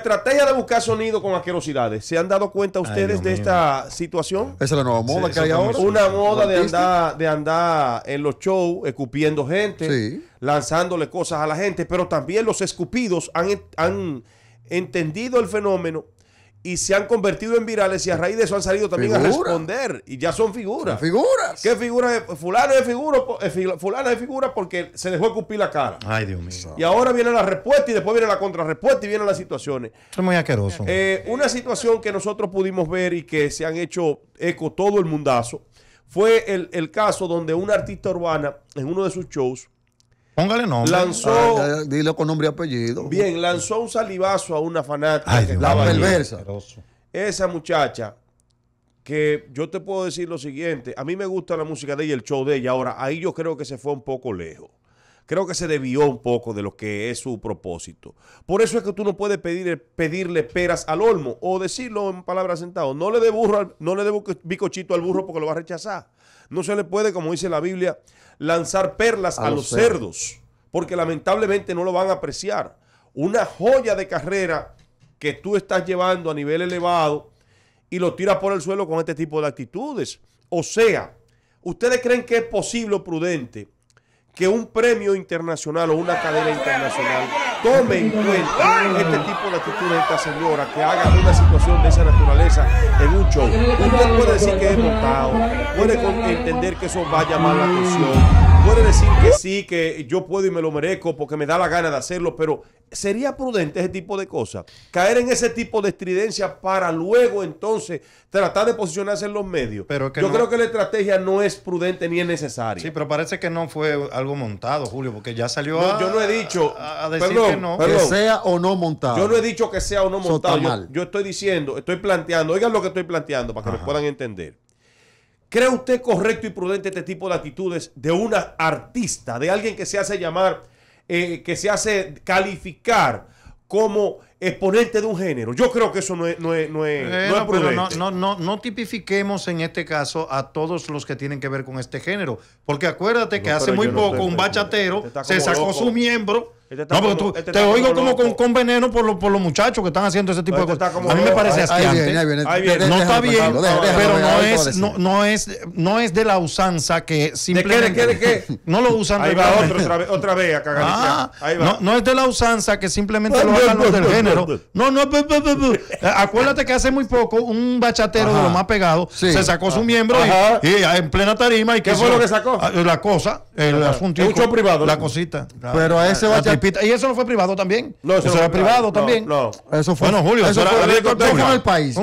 estrategia de buscar sonido con asquerosidades. ¿Se han dado cuenta ustedes de esta situación? Esa es la nueva moda que hay ahora. Una moda de andar, de andar en los shows escupiendo gente, lanzándole cosas a la gente, pero también los escupidos han, han entendido el fenómeno y se han convertido en virales y a raíz de eso han salido también a responder y ya son figuras. figuras. ¿Qué figuras? Fulano es figura, eh, fulano es figura porque se dejó escupir la cara. Ay, Dios mío. Y ahora viene la respuesta y después viene la contrarrespuesta y vienen las situaciones. es muy asqueroso. Eh, una situación que nosotros pudimos ver y que se han hecho eco todo el mundazo fue el, el caso donde una artista urbana en uno de sus shows Póngale nombre. Lanzó. con nombre y apellido. Bien, lanzó un salivazo a una fanática. la perversa. Esa muchacha, que yo te puedo decir lo siguiente. A mí me gusta la música de ella, el show de ella. Ahora, ahí yo creo que se fue un poco lejos. Creo que se debió un poco de lo que es su propósito. Por eso es que tú no puedes pedir, pedirle peras al olmo o decirlo en palabras sentadas. No le dé no le bicochito al burro porque lo va a rechazar. No se le puede, como dice la Biblia, lanzar perlas a, los cerdos, porque lamentablemente no lo van a apreciar. Una joya de carrera que tú estás llevando a nivel elevado y lo tiras por el suelo con este tipo de actitudes. O sea, ¿ustedes creen que es posible o prudente que un premio internacional o una cadena internacional tome en cuenta este tipo de actitud de esta señora, que haga una situación de esa naturaleza en un show. Usted puede decir que es montado, puede entender que eso va a llamar la atención, puede decir que sí, que yo puedo y me lo merezco porque me da la gana de hacerlo, pero ¿sería prudente ese tipo de cosas? Caer en ese tipo de estridencia para luego entonces tratar de posicionarse en los medios. yo creo que la estrategia no es prudente ni es necesaria. Sí, pero parece que no fue algo montado, Julio, porque ya salió a, Yo no he dicho... que no. sea o no montado. Yo no he dicho que sea o no montado. Yo, estoy diciendo, estoy planteando, oigan lo que estoy planteando para que lo me puedan entender. ¿Cree usted correcto y prudente este tipo de actitudes de una artista, de alguien que se hace llamar, eh, que se hace calificar como exponente de un género? Yo creo que eso no es, no prudente. No, tipifiquemos en este caso a todos los que tienen que ver con este género, porque acuérdate que hace muy poco un bachatero se sacó su miembro este no, pero tú, este te oigo como con, veneno por, por los muchachos que están haciendo ese tipo de este cosas. A mí me parece así. No está bien, pero no es, no, es, de la usanza que simplemente... No lo usan Ahí va otra, vez, a cagar. Ah, no, es de la usanza que simplemente lo hagan los del género. No, no, acuérdate que hace muy poco un bachatero de lo más pegado se sacó su ah, miembro y, en plena tarima. y ¿Qué fue lo que sacó? Ah, la cosa, el asunto. La cosita. Pero a ese bachatero y eso no fue privado también. No, eso, era privado, también. fue. Bueno, Julio, eso, era fue, el país.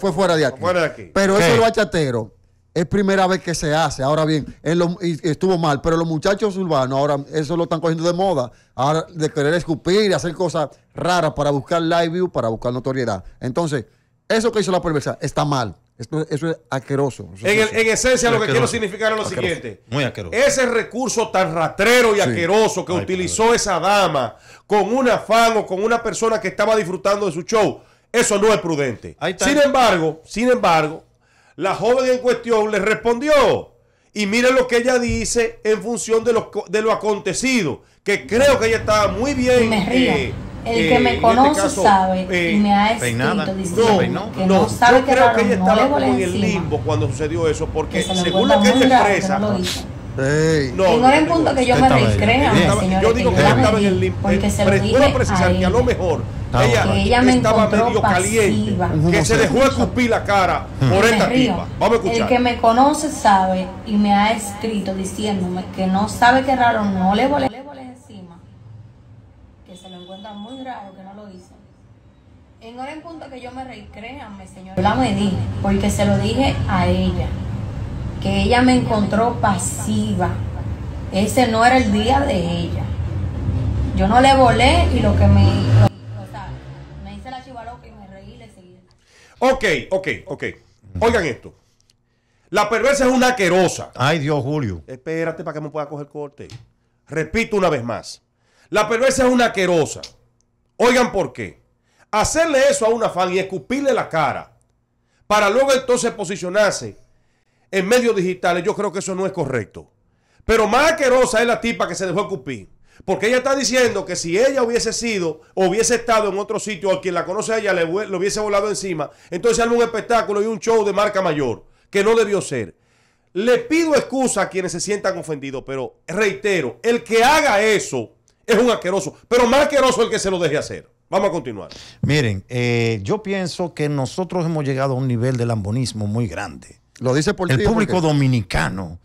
fue fuera de aquí. Pero eso es bachatero es primera vez que se hace. Ahora bien, estuvo mal, pero los muchachos urbanos ahora eso lo están cogiendo de moda. Ahora de querer escupir y hacer cosas raras para buscar live view, para buscar notoriedad. Entonces, eso que hizo la perversa está mal eso es asqueroso. en, esencia, lo que quiero significar es lo siguiente: Ese recurso tan rastrero y asqueroso que utilizó esa dama con un afán o con una persona que estaba disfrutando de su show, eso no es prudente. Sin embargo, sin embargo, la joven en cuestión le respondió. Y miren lo que ella dice en función de lo, de lo acontecido, que creo que ella estaba muy bien. Eh, el que me eh, este conoce sabe y eh, me ha escrito diciendo no, que no, no sabe yo que creo que ella estaba en el limbo cuando sucedió eso, porque según lo que ella expresa. No, hey. no, punto que yo me recrea, Yo digo que ella estaba en el limbo. Porque eh, se lo precisar que a lo mejor ella, estaba medio caliente, que se dejó escupir la cara por esta tipa. Vamos a escuchar. El que me conoce sabe y me ha escrito diciéndome que no sabe qué raro no le voles encima que se lo encuentran muy raro que no lo hizo. En hora en punto que yo me reí, créanme, señor, la medí, porque se lo dije a ella, que ella me encontró pasiva. Ese no era el día de ella. Yo no le volé y lo que me... o sea, me hice la chivaloca y me reí y le seguí. Ok, ok, ok. Oigan esto. La perversa es una querosa. Ay, Dios, Julio. Espérate para que me pueda coger corte. Repito una vez más. La perversa es una querosa. Oigan por qué. Hacerle eso a una fan y escupirle la cara para luego entonces posicionarse en medios digitales, yo creo que eso no es correcto. Pero más querosa es la tipa que se dejó escupir. Porque ella está diciendo que si ella hubiese sido o hubiese estado en otro sitio, o quien la conoce a ella le, hubiese volado encima, entonces un espectáculo y un show de marca mayor, que no debió ser. Le pido excusa a quienes se sientan ofendidos, pero reitero, el que haga eso es un asqueroso, pero más asqueroso el que se lo deje hacer. Vamos a continuar. Miren, eh, yo pienso que nosotros hemos llegado a un nivel de lambonismo muy grande. Lo dice por El público dominicano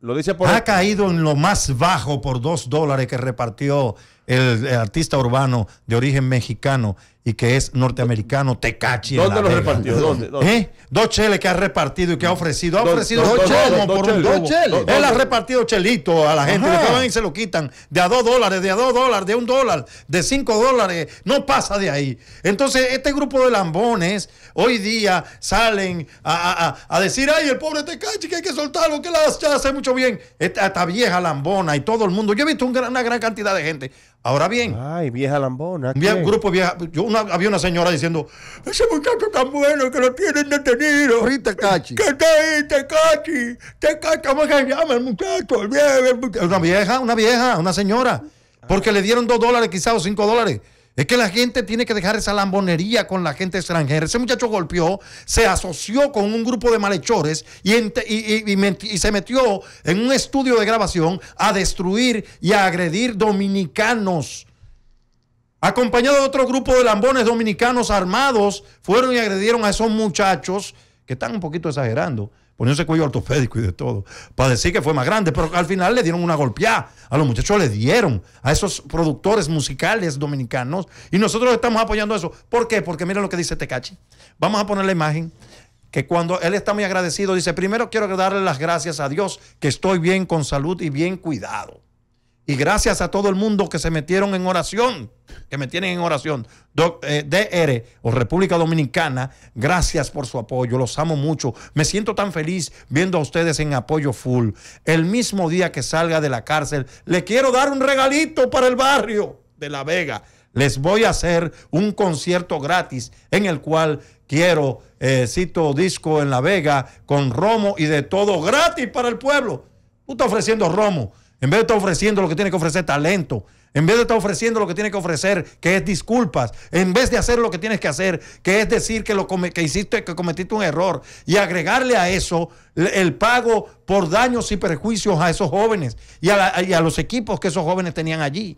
lo dice ha caído en lo más bajo por dos dólares que repartió el, artista urbano de origen mexicano y que es norteamericano, Tecachi. ¿Dónde lo repartió? ¿Dónde, dónde? ¿Eh? Dos cheles que ha repartido y que ha ofrecido. Ha ofrecido dos, cheles Él ha repartido chelitos a la gente. y se lo quitan de a dos dólares, de a dos dólares, de un dólar, de cinco dólares. No pasa de ahí. Entonces, este grupo de lambones hoy día salen a, a decir: ay, el pobre Tecachi, que hay que soltarlo, que la hace mucho bien. Esta, vieja lambona y todo el mundo. Yo he visto una gran cantidad de gente Ahora bien. Ay, vieja lambona. Había un grupo vieja. Yo una, había una señora diciendo: Ese muchacho tan bueno que lo tienen detenido. Rita Cachi. Que está ahí, Tecachi. ¿cómo se llama el muchacho? el Una vieja, una vieja, una señora. Porque le dieron dos dólares, quizás, o cinco dólares. Es que la gente tiene que dejar esa lambonería con la gente extranjera. Ese muchacho golpeó, se asoció con un grupo de malhechores y, se metió en un estudio de grabación a destruir y a agredir dominicanos. Acompañado de otro grupo de lambones dominicanos armados, fueron y agredieron a esos muchachos que están un poquito exagerando, ese cuello ortopédico y de todo, para decir que fue más grande, pero al final le dieron una golpeada, a los muchachos le dieron, a esos productores musicales dominicanos, y nosotros estamos apoyando eso. ¿Por qué? Porque mira lo que dice Tecachi. Vamos a poner la imagen que cuando él está muy agradecido, dice, primero quiero darle las gracias a Dios que estoy bien con salud y bien cuidado. Y gracias a todo el mundo que se metieron en oración, que me tienen en oración. DR eh, o República Dominicana, gracias por su apoyo, los amo mucho. Me siento tan feliz viendo a ustedes en apoyo full. El mismo día que salga de la cárcel, le quiero dar un regalito para el barrio de La Vega. Les voy a hacer un concierto gratis en el cual quiero, eh, cito disco en La Vega, con romo y de todo gratis para el pueblo. Usted ofreciendo romo en vez de estar ofreciendo lo que tiene que ofrecer talento, en vez de estar ofreciendo lo que tiene que ofrecer, que es disculpas, en vez de hacer lo que tienes que hacer, que es decir que, lo que hiciste, que cometiste un error, y agregarle a eso el pago por daños y perjuicios a esos jóvenes y a, y a los equipos que esos jóvenes tenían allí.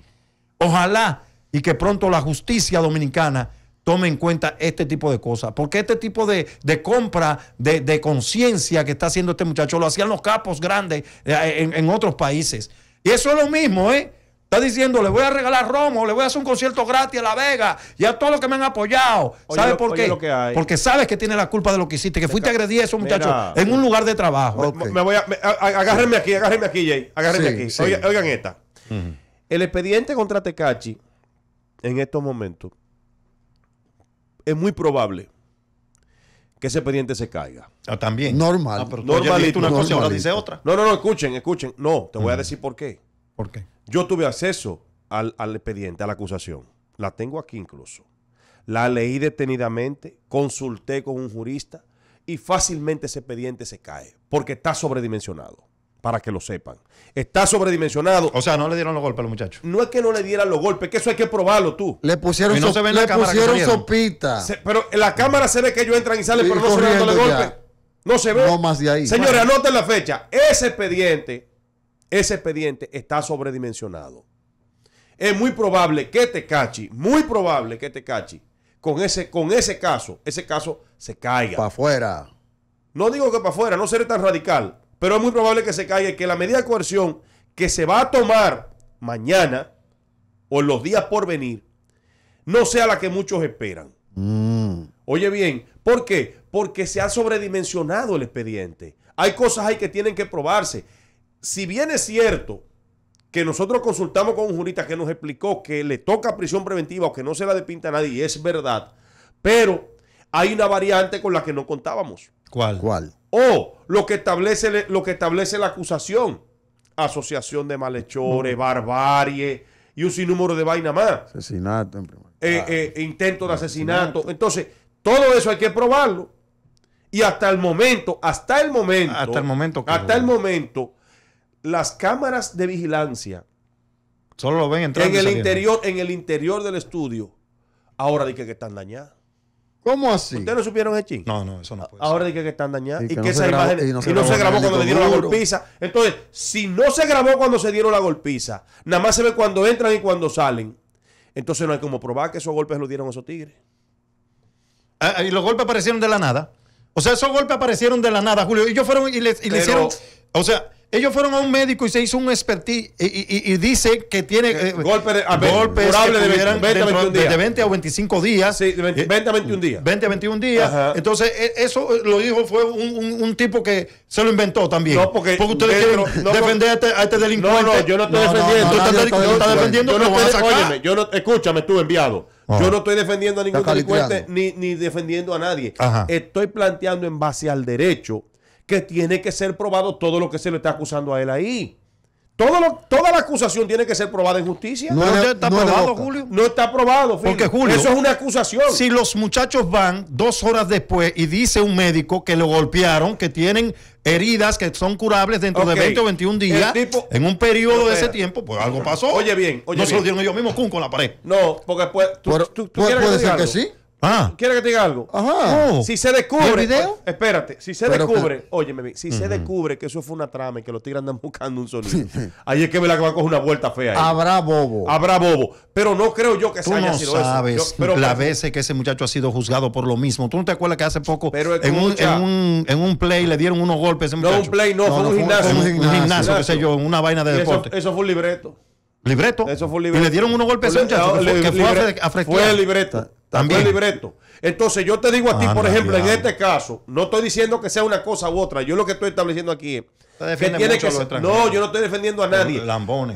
Ojalá y que pronto la justicia dominicana tome en cuenta este tipo de cosas. Porque este tipo de, compra de, conciencia que está haciendo este muchacho lo hacían los capos grandes eh, en, otros países. Y eso es lo mismo, ¿eh? Está diciendo, le voy a regalar romo, le voy a hacer un concierto gratis a La Vega y a todos los que me han apoyado. ¿Sabes por qué? Porque sabes que tiene la culpa de lo que hiciste, que fuiste agredido agredir a esos muchachos en un lugar de trabajo. Me, voy a, agárrenme aquí, agárrenme aquí, Jay. Agárrenme aquí. Oigan, esta. El expediente contra Tecachi en estos momentos es muy probable que ese expediente se caiga. Ah, también. Normal. Ah, una cosa ahora dice otra. No, no, no, escuchen, escuchen. No, te voy a decir por qué. ¿Por qué? Yo tuve acceso al, al expediente, a la acusación. La tengo aquí incluso. La leí detenidamente, consulté con un jurista y fácilmente ese expediente se cae porque está sobredimensionado para que lo sepan. Está sobredimensionado. O sea, no le dieron los golpes a los muchachos. No es que no le dieran los golpes, que eso hay que probarlo tú. Le pusieron, le pusieron sopita. pero en la cámara se ve que ellos entran y salen, pero no se ve los golpes. No se ve. No más de ahí. Señores, anoten la fecha. Ese expediente, ese expediente está sobredimensionado. Es muy probable que te cachi. muy probable que te con ese, con ese caso, ese caso se caiga. Para afuera. No digo que para afuera, no seré tan radical pero es muy probable que se caiga que la medida de coerción que se va a tomar mañana o en los días por venir no sea la que muchos esperan. Mm. Oye bien, ¿por qué? Porque se ha sobredimensionado el expediente. Hay cosas ahí que tienen que probarse. Si bien es cierto que nosotros consultamos con un jurista que nos explicó que le toca prisión preventiva o que no se la depinta a nadie, y es verdad, pero hay una variante con la que no contábamos. ¿Cuál? ¿Cuál? O lo que establece, lo que establece la acusación. Asociación de malhechores, barbarie y un sinnúmero de vaina más. Asesinato. Eh, eh, intento de asesinato. Entonces, todo eso hay que probarlo. Y hasta el momento, hasta el momento. Hasta el momento. Hasta el momento, las cámaras de vigilancia. Solo en el interior En el interior del estudio. Ahora dije que están dañadas. ¿Cómo así? ¿Ustedes no supieron el ching? No, no, eso no puede Ahora dije que están dañados. Y, que, esa imagen y no se, grabó, cuando le dieron la golpiza. Entonces, si no se grabó cuando se dieron la golpiza, nada más se ve cuando entran y cuando salen. Entonces no hay como probar que esos golpes los dieron esos tigres. Ah, y los golpes aparecieron de la nada. O sea, esos golpes aparecieron de la nada, Julio. Y ellos fueron y, le hicieron. O sea. Ellos fueron a un médico y se hizo un expertise y, y, y dice que tiene eh, eh, de, golpes que de, 20, 21 días. de 20 a 25 días. Sí, de 20, eh, a 21 días. 20 a 21 días. Entonces, e, eso lo dijo fue un, un, tipo que se lo inventó también. No, porque, porque ustedes quieren defender este, a este, delincuente. No, no, yo no estoy defendiendo. yo yo no estoy, escúchame estuve enviado. Ah. Yo no estoy defendiendo a ningún delincuente ni, ni defendiendo a nadie. Estoy planteando en base al derecho que tiene que ser probado todo lo que se le está acusando a él ahí. Todo toda la acusación tiene que ser probada en justicia. No, está probado, Julio. No está probado, Porque Julio, Eso es una acusación. Si los muchachos van dos horas después y dice un médico que lo golpearon, que tienen heridas que son curables dentro de 20 o 21 días, en un periodo de ese tiempo, pues algo pasó. Oye bien, oye No se lo dieron ellos mismos, con la pared. No, porque que sí. Ah. ¿Quieres que te diga algo? Ajá. Oh. Si se descubre. Espérate, si se descubre, que... óyeme, si se descubre que eso fue una trama y que los tigres andan buscando un sonido, ahí es que me la que va a coger una vuelta fea. Habrá bobo. Habrá bobo. Pero no creo yo que se haya sido eso. Yo, la vez veces que ese muchacho ha sido juzgado por lo mismo. ¿Tú no te acuerdas que hace poco en, un, play le dieron unos golpes a ese muchacho? No, un play, no, fue, un, gimnasio, un gimnasio. qué sé yo, una vaina de deporte. Eso, fue un libreto. ¿Libreto? Eso fue un libreto. Y le dieron unos golpes a ese muchacho. que fue, a, Fue libreta. También. libreto. Entonces, yo te digo a ti, por ejemplo, en este caso, no estoy diciendo que sea una cosa u otra. Yo lo que estoy estableciendo aquí es. Que tiene que no, yo no estoy defendiendo a nadie.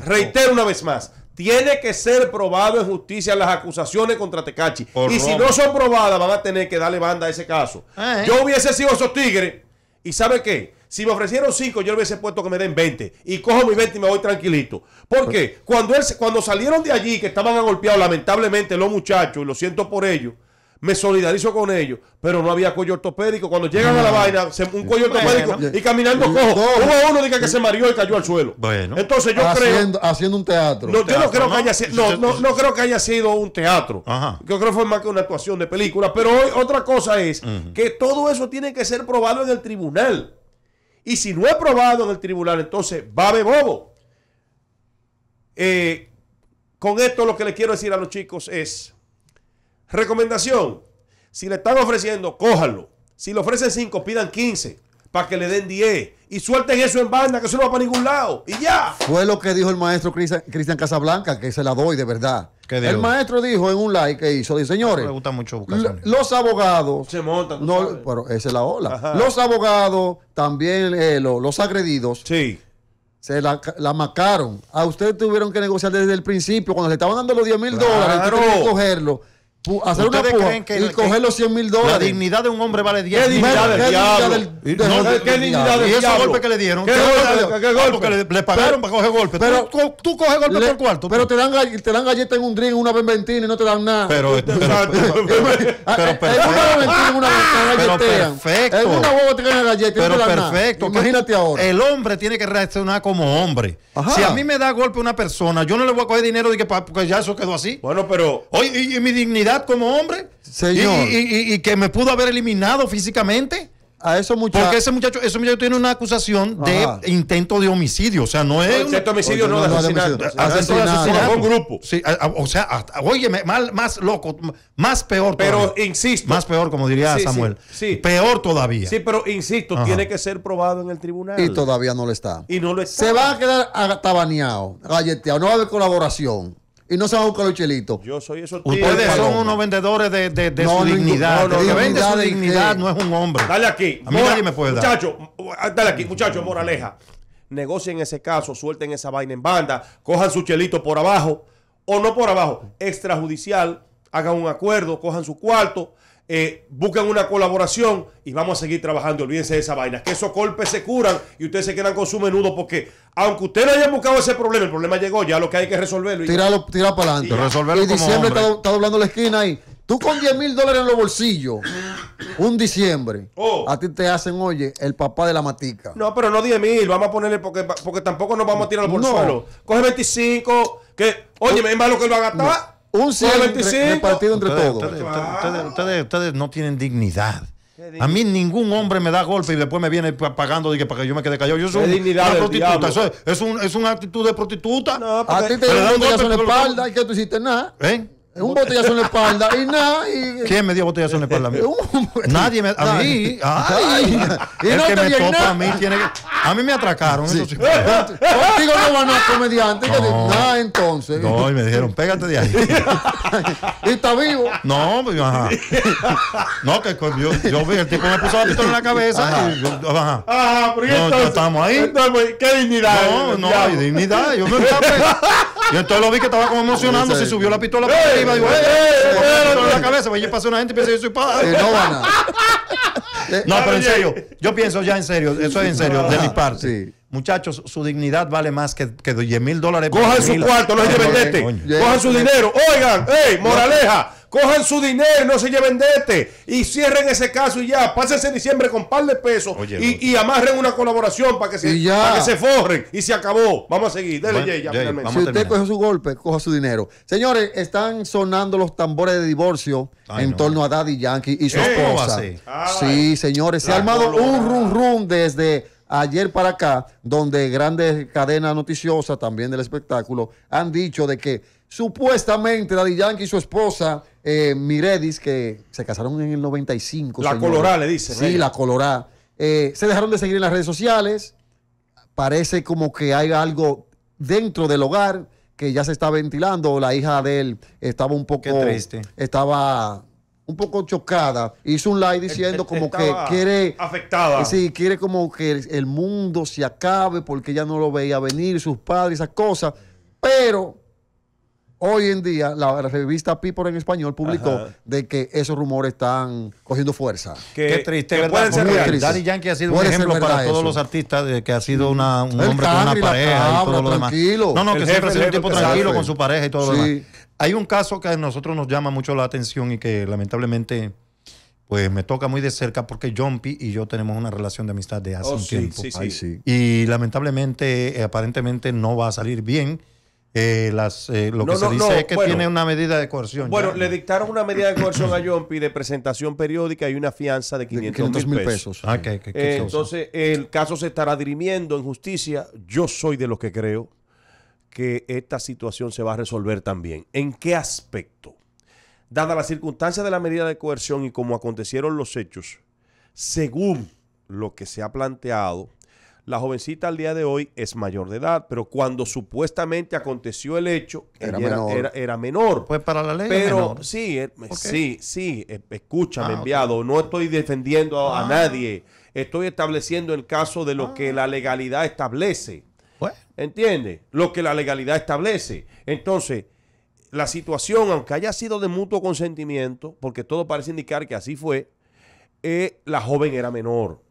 Reitero una vez más. Tiene que ser probado en justicia las acusaciones contra Tecachi. y si no son probadas, van a tener que darle banda a ese caso. Eh. Yo hubiese sido esos tigres. ¿Y sabe qué? Si me ofrecieron cinco, yo le hubiese puesto que me den 20. Y cojo mi 20 y me voy tranquilito. Porque cuando, él, cuando salieron de allí, que estaban agolpeados lamentablemente, los muchachos, y lo siento por ellos, me solidarizo con ellos, pero no había cuello ortopédico. Cuando llegan a la vaina, un cuello ortopédico y caminando cojo. Hubo uno diga que se mareó y cayó al suelo. Bueno, Entonces yo creo. Haciendo un teatro. No, no creo, Que haya, sido un teatro. Yo creo que fue más que una actuación de película. Pero otra cosa es que todo eso tiene que ser probado en el tribunal. Y si no he probado en el tribunal, entonces va de bobo. Eh, con esto lo que le quiero decir a los chicos es, recomendación, si le están ofreciendo, cójanlo. Si le ofrecen 5, pidan 15 para que le den 10 y suelten eso en banda, que eso no va para ningún lado. Y ya. Fue lo que dijo el maestro Cristian Casablanca, que se la doy de verdad. El maestro dijo en un like que hizo, señores, gusta mucho los abogados... Se montan. No, pero esa es la ola. Los abogados, también eh, los, agredidos... Sí. Se la, la macaron. A ustedes tuvieron que negociar desde el principio. Cuando le estaban dando los 10 mil dólares dólares, tuvieron que cogerlo hacer una púa y coger los 100 mil dólares. La dignidad de un hombre vale 10 mil dólares. ¿Qué dignidad del diablo? ¿Qué dignidad del diablo? Y ese golpe que le dieron. ¿Qué, golpe? ¿Qué le, le ah, pagaron para coger golpe. Pero, tú, coges golpe por cuarto. Pero te dan, te dan galleta en un drink, una benventina y no te dan nada. Pero, pero, pero perfecto. Una ah, eh, en una Pero perfecto. te dan perfecto. Imagínate ahora. El hombre tiene que reaccionar como hombre. Si a mí me da golpe una persona, yo no le voy a coger dinero porque ya eso quedó así. Bueno, pero... hoy y mi dignidad como hombre. Señor. Y, que me pudo haber eliminado físicamente. A esos muchachos. Porque ese muchacho, ese muchacho tiene una acusación de intento de homicidio. O sea, no es. un intento de homicidio, no, de asesinato. grupo. o sea, oye, mal, más loco, más peor Pero insisto. Más peor, como diría Samuel. Peor todavía. Sí, pero insisto, tiene que ser probado en el tribunal. Y todavía no lo está. Y no lo está. Se va a quedar atabaneado, galleteado. No va a haber colaboración y no se va a buscar los chelitos. Yo soy eso. Ustedes son unos vendedores de, de, su dignidad. No, no, que vende su dignidad eh, no es un hombre. Dale aquí. A mí nadie me puede muchacho, ah, dale aquí, muchachos, moraleja. Negocien ese caso, suelten esa vaina en banda, cojan su chelito por abajo o no por abajo, extrajudicial, hagan un acuerdo, cojan su cuarto eh, buscan una colaboración y vamos a seguir trabajando. Olvídense de esa vaina. Que esos golpes se curan y ustedes se quedan con su menudo porque, aunque ustedes no hayan buscado ese problema, el problema llegó. Ya lo que hay que resolverlo. Tirarlo, tira para adelante. Resolverlo. Y diciembre está, doblando la esquina y tú con 10 mil dólares en los bolsillos, un diciembre, oh. a ti te hacen, oye, el papá de la matica. No, pero no 10 mil. Vamos a ponerle porque, porque tampoco nos vamos a tirar al no. Coge 25. Que, oye, es lo que lo a gastar. Un 100 partido entre todos. Ustedes, no tienen dignidad. A mí ningún hombre me da golpe y después me viene pagando para que yo me quede callado. Yo soy una prostituta. es, un, es, una actitud de prostituta. a ti te, dio golpe en la espalda y que tú hiciste nada. ¿Eh? un botellazo en la espalda y nada. Y... Eh, ¿Quién me dio botellazo en la espalda? Nadie me. A mí. y el no que me topa a mí tiene que. A mí me atracaron. Sí. Sí. Contigo no van a comediante. No. entonces. No, y me dijeron, pégate de ahí. ¿Y está vivo? No, pues, ajá. No, que yo, yo vi, el tipo me puso la pistola en la cabeza. Y yo, ajá. no, ahí. ¿Qué dignidad? No, no, hay dignidad. Yo me voy a pegar. Yo entonces lo vi que estaba como emocionando, se subió la pistola para arriba, dijo, ¡eh, la cabeza! Pues pasó una gente y piensa yo soy padre. no van a. Eh, no, pero en serio, yo pienso ya en serio, eso es en serio, de mi ah, parte. Muchachos, su dignidad vale más que, que 10 mil dólares. Cojan su cuarto, no se Cojan su dinero. Oigan, ¡ey, moraleja! cojan su dinero, no se lleven de este y cierren ese caso y ya, pásense diciembre con par de pesos y, amarren una colaboración para que, se, se forren y se acabó. Vamos a seguir, dele ya, Si usted coge su golpe, coja su dinero. Señores, están sonando los tambores de divorcio en torno a Daddy Yankee y su esposa. sí, señores, se ha armado un rum rum desde ayer para acá, donde grandes cadenas noticiosas también del espectáculo han dicho de que Supuestamente Daddy Yankee y su esposa eh, Miredis, que se casaron en el 95. La colorada Colorá le dice. Sí, la Colorá. Eh, se dejaron de seguir en las redes sociales. Parece como que hay algo dentro del hogar que ya se está ventilando. La hija de él estaba un poco. triste. Estaba un poco chocada. Hizo un like e-, diciendo e-, como que quiere. Afectada. Sí, quiere como que el, mundo se acabe porque ya no lo veía venir, sus padres, esas cosas. Pero Hoy en día, la, revista People en español publicó de que esos rumores están cogiendo fuerza. Qué triste, que ¿verdad? ser Daddy Yankee ha sido un ejemplo para todos los artistas de que ha sido una, un hombre con una pareja y todo lo demás. No, no, que siempre ha sido un tipo tranquilo con su pareja y todo sí. lo demás. Hay un caso que a nosotros nos llama mucho la atención y que lamentablemente pues me toca muy de cerca porque P y yo tenemos una relación de amistad de hace oh, un tiempo. sí. y lamentablemente, eh, aparentemente no va a salir bien eh, eh, lo que se dice es que tiene una medida de coerción. Bueno, le dictaron una medida de coerción a Yompi de presentación periódica y una fianza de 500 mil pesos. Ah, eh, entonces, el caso se estará dirimiendo en justicia. Yo soy de los que creo que esta situación se va a resolver también. ¿En qué aspecto? Dada la circunstancia de la medida de coerción y cómo acontecieron los hechos, según lo que se ha planteado, la jovencita al día de hoy es mayor de edad, pero cuando supuestamente aconteció el hecho, era, menor. Pues para la ley. Pero eh, sí, sí, sí, eh, escúchame, ah, enviado, no estoy defendiendo a, ah. nadie, estoy estableciendo el caso de lo que ah. la legalidad establece. Pues. ¿Entiendes? Lo que la legalidad establece. Entonces, la situación, aunque haya sido de mutuo consentimiento, porque todo parece indicar que así fue, eh, la joven era menor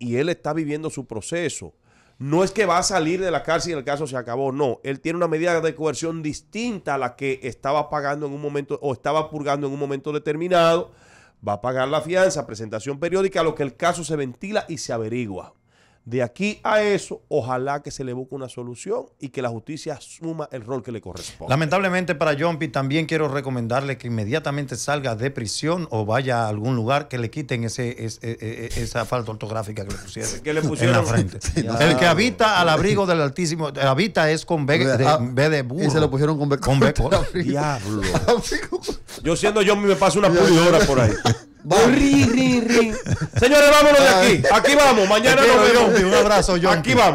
y él está viviendo su proceso. No es que va a salir de la cárcel y el caso se acabó, no. Él tiene una medida de coerción distinta a la que estaba pagando en un momento o estaba purgando en un momento determinado. Va a pagar la fianza, presentación periódica, a lo que el caso se ventila y se averigua. De aquí a eso, ojalá que se le busque una solución y que la justicia asuma el rol que le corresponde. Lamentablemente para Jumpy también quiero recomendarle que inmediatamente salga de prisión o vaya a algún lugar que le quiten ese, e, e, e, esa falta ortográfica que le pusieron, en la frente. El que habita al abrigo del Altísimo, habita es con B de, ah, Y se lo pusieron con B. Con Diablo. Yo siendo yo me paso una pulidora por ahí. Señores, vámonos de aquí. Aquí vamos. Mañana nos vemos. Un abrazo, yo. Aquí vamos.